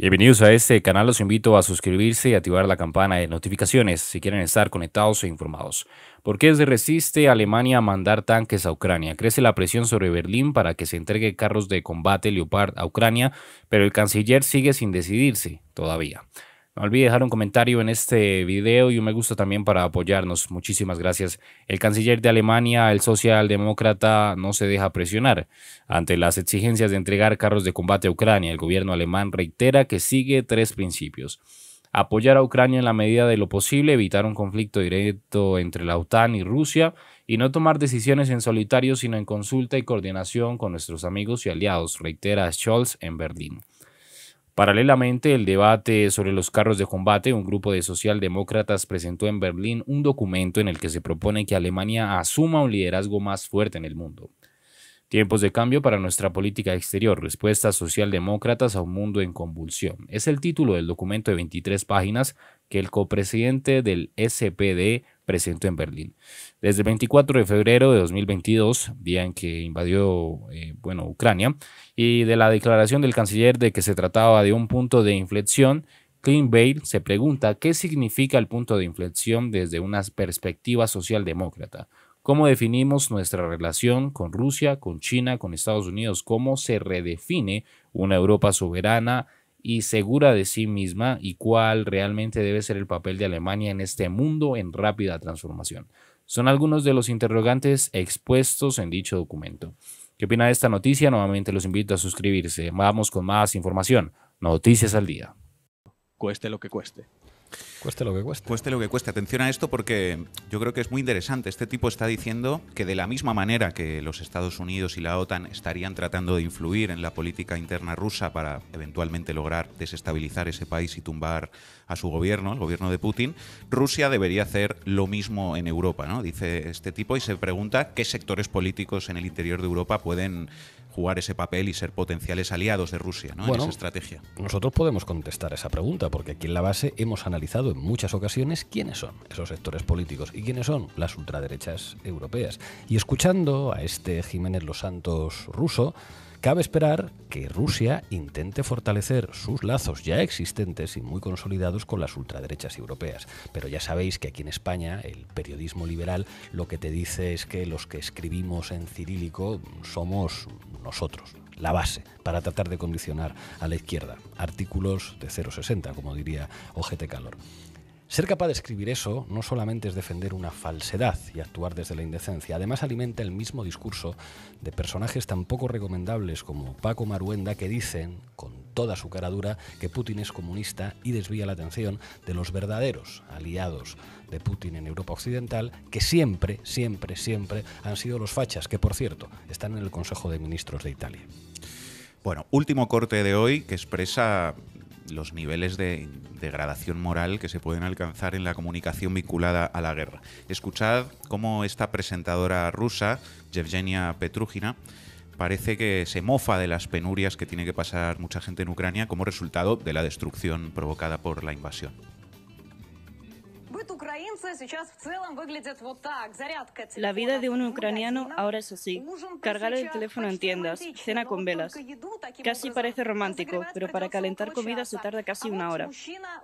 Bienvenidos a este canal, los invito a suscribirse y activar la campana de notificaciones si quieren estar conectados e informados. ¿Por qué se resiste Alemania a mandar tanques a Ucrania? Crece la presión sobre Berlín para que se entregue carros de combate Leopard a Ucrania, pero el canciller sigue sin decidirse todavía. No olvide dejar un comentario en este video y un me gusta también para apoyarnos. Muchísimas gracias. El canciller de Alemania, el socialdemócrata, no se deja presionar. Ante las exigencias de entregar carros de combate a Ucrania, el gobierno alemán reitera que sigue tres principios. Apoyar a Ucrania en la medida de lo posible, evitar un conflicto directo entre la OTAN y Rusia y no tomar decisiones en solitario, sino en consulta y coordinación con nuestros amigos y aliados, reitera Scholz en Berlín. Paralelamente, el debate sobre los carros de combate, un grupo de socialdemócratas presentó en Berlín un documento en el que se propone que Alemania asuma un liderazgo más fuerte en el mundo. Tiempos de cambio para nuestra política exterior, respuestas socialdemócratas a un mundo en convulsión. Es el título del documento de 23 páginas que el copresidente del SPD presentó en Berlín. Desde el 24 de febrero de 2022, día en que invadió eh, bueno, Ucrania, y de la declaración del canciller de que se trataba de un punto de inflexión, Bale se pregunta qué significa el punto de inflexión desde una perspectiva socialdemócrata. ¿Cómo definimos nuestra relación con Rusia, con China, con Estados Unidos? ¿Cómo se redefine una Europa soberana y segura de sí misma y cuál realmente debe ser el papel de Alemania en este mundo en rápida transformación? Son algunos de los interrogantes expuestos en dicho documento. ¿Qué opina de esta noticia? Nuevamente los invito a suscribirse. Vamos con más información. Noticias al día. Cueste lo que cueste. Cueste lo que cueste. Cueste lo que cueste. Atención a esto porque yo creo que es muy interesante. Este tipo está diciendo que de la misma manera que los Estados Unidos y la OTAN estarían tratando de influir en la política interna rusa para eventualmente lograr desestabilizar ese país y tumbar a su gobierno, el gobierno de Putin, Rusia debería hacer lo mismo en Europa, ¿no? Dice este tipo y se pregunta qué sectores políticos en el interior de Europa pueden jugar ese papel y ser potenciales aliados de Rusia ¿no? en esa estrategia. Nosotros podemos contestar esa pregunta porque aquí en la base hemos analizado en muchas ocasiones quiénes son esos sectores políticos y quiénes son las ultraderechas europeas. Y escuchando a este Jiménez Los Santos ruso, Cabe esperar que Rusia intente fortalecer sus lazos ya existentes y muy consolidados con las ultraderechas europeas. Pero ya sabéis que aquí en España el periodismo liberal lo que te dice es que los que escribimos en cirílico somos nosotros, la base, para tratar de condicionar a la izquierda. Artículos de 0,60, como diría OGT Calor. Ser capaz de escribir eso no solamente es defender una falsedad y actuar desde la indecencia, además alimenta el mismo discurso de personajes tan poco recomendables como Paco Maruenda que dicen, con toda su cara dura, que Putin es comunista y desvía la atención de los verdaderos aliados de Putin en Europa Occidental, que siempre, siempre, siempre han sido los fachas, que por cierto están en el Consejo de Ministros de Italia. Bueno, último corte de hoy que expresa los niveles de degradación moral que se pueden alcanzar en la comunicación vinculada a la guerra. Escuchad cómo esta presentadora rusa, Yevgenia Petrugina, parece que se mofa de las penurias que tiene que pasar mucha gente en Ucrania como resultado de la destrucción provocada por la invasión. La vida de un ucraniano ahora es así. Cargar el teléfono en tiendas, cena con velas. Casi parece romántico, pero para calentar comida se tarda casi una hora.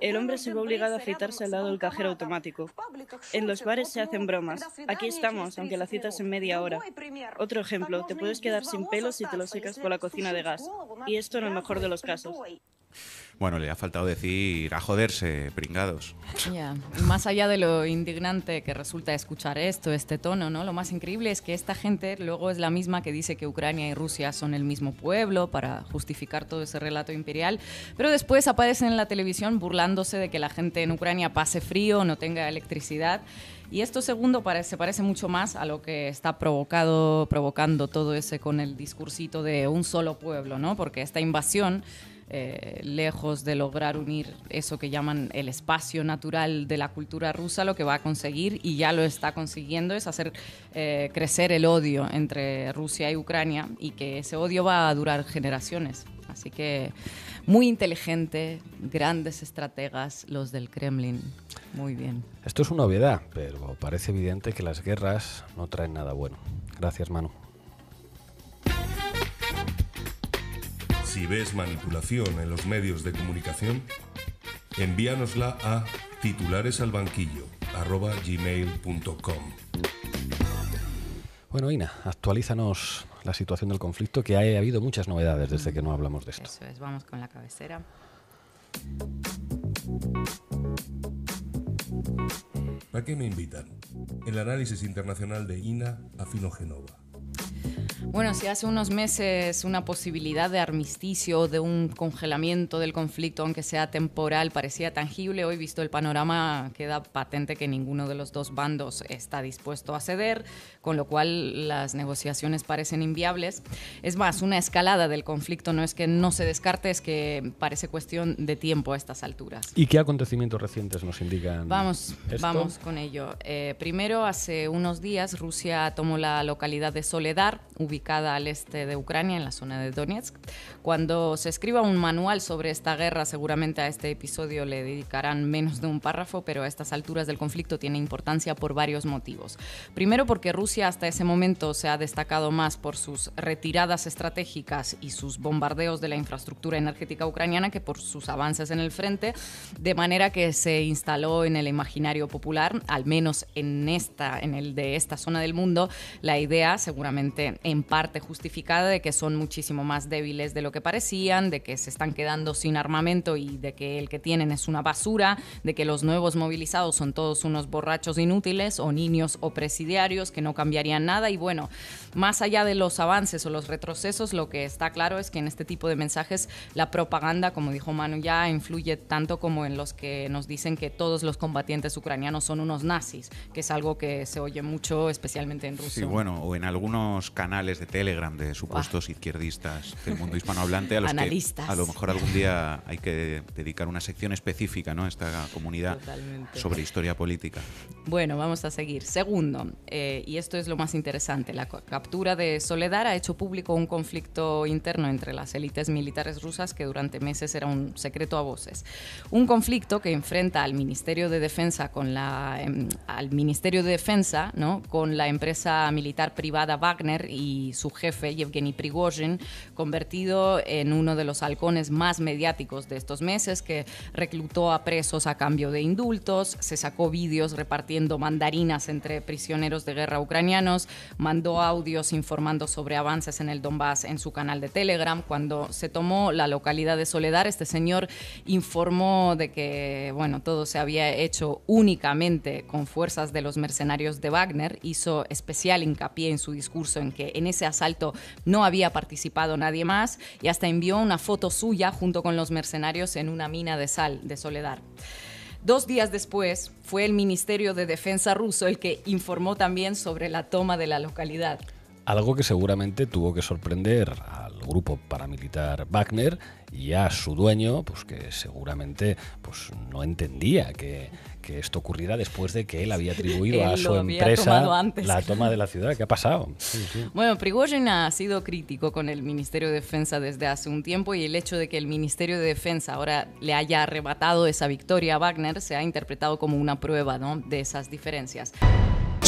El hombre se ve obligado a afeitarse al lado del cajero automático. En los bares se hacen bromas. Aquí estamos, aunque la cita es en media hora. Otro ejemplo, te puedes quedar sin pelos si te lo secas con la cocina de gas. Y esto en el mejor de los casos. Bueno, le ha faltado decir a joderse, pringados. Más allá de lo indignante que resulta escuchar esto, este tono, ¿no? Lo más increíble es que esta gente luego es la misma que dice que Ucrania y Rusia son el mismo pueblo para justificar todo ese relato imperial, pero después aparecen en la televisión burlándose de que la gente en Ucrania pase frío, no tenga electricidad. Y esto segundo se parece mucho más a lo que está provocado, provocando todo ese con el discursito de un solo pueblo, ¿no? Porque esta invasión eh, lejos de lograr unir eso que llaman el espacio natural de la cultura rusa, lo que va a conseguir y ya lo está consiguiendo es hacer eh, crecer el odio entre Rusia y Ucrania y que ese odio va a durar generaciones. Así que muy inteligente, grandes estrategas los del Kremlin. Muy bien. Esto es una obviedad, pero parece evidente que las guerras no traen nada bueno. Gracias, Manu. Si ves manipulación en los medios de comunicación, envíanosla a titularesalbanquillo.com. Bueno, Ina, actualízanos la situación del conflicto, que ha habido muchas novedades desde que no hablamos de esto. Eso es, vamos con la cabecera. ¿Para qué me invitan? El análisis internacional de INA a Genova. Bueno, si hace unos meses una posibilidad de armisticio, de un congelamiento del conflicto, aunque sea temporal, parecía tangible, hoy visto el panorama queda patente que ninguno de los dos bandos está dispuesto a ceder, con lo cual las negociaciones parecen inviables. Es más, una escalada del conflicto no es que no se descarte, es que parece cuestión de tiempo a estas alturas. ¿Y qué acontecimientos recientes nos indican? Vamos, vamos con ello. Eh, primero, hace unos días Rusia tomó la localidad de Soledar, ubicada al este de Ucrania, en la zona de Donetsk. Cuando se escriba un manual sobre esta guerra, seguramente a este episodio le dedicarán menos de un párrafo, pero a estas alturas del conflicto tiene importancia por varios motivos. Primero porque Rusia hasta ese momento se ha destacado más por sus retiradas estratégicas y sus bombardeos de la infraestructura energética ucraniana que por sus avances en el frente, de manera que se instaló en el imaginario popular, al menos en esta en el de esta zona del mundo, la idea seguramente en parte justificada de que son muchísimo más débiles de lo que parecían, de que se están quedando sin armamento y de que el que tienen es una basura, de que los nuevos movilizados son todos unos borrachos inútiles o niños o presidiarios que no cambiarían nada y bueno, más allá de los avances o los retrocesos, lo que está claro es que en este tipo de mensajes la propaganda, como dijo Manu ya, influye tanto como en los que nos dicen que todos los combatientes ucranianos son unos nazis, que es algo que se oye mucho, especialmente en Rusia. Sí, bueno, o en algunos canales de Telegram de supuestos izquierdistas del mundo hispanohablante a los que a lo mejor algún día hay que dedicar una sección específica ¿no? a esta comunidad sobre historia política. Bueno, vamos a seguir. Segundo, eh, y esto es lo más interesante, la captura de Soledad ha hecho público un conflicto interno entre las élites militares rusas que durante meses era un secreto a voces. Un conflicto que enfrenta al Ministerio de Defensa con la, em, al Ministerio de Defensa ¿no? con la empresa militar privada Wagner y su jefe, Yevgeny Prigozhin, convertido en uno de los halcones más mediáticos de estos meses, que reclutó a presos a cambio de indultos, se sacó vídeos repartiendo mandarinas entre prisioneros de guerra ucranianos, mandó audios informando sobre avances en el Donbass en su canal de Telegram. Cuando se tomó la localidad de Soledad, este señor informó de que bueno, todo se había hecho únicamente con fuerzas de los mercenarios de Wagner, hizo especial hincapié en su discurso en que en ese asalto no había participado nadie más y hasta envió una foto suya junto con los mercenarios en una mina de sal de Soledad. Dos días después, fue el Ministerio de Defensa ruso el que informó también sobre la toma de la localidad algo que seguramente tuvo que sorprender al grupo paramilitar Wagner y a su dueño, pues que seguramente pues, no entendía que, esto ocurriera después de que él había atribuido a su empresa la toma de la ciudad. ¿Qué ha pasado? Bueno, Prigozhin ha sido crítico con el Ministerio de Defensa desde hace un tiempo y el hecho de que el Ministerio de Defensa ahora le haya arrebatado esa victoria a Wagner se ha interpretado como una prueba de esas diferencias.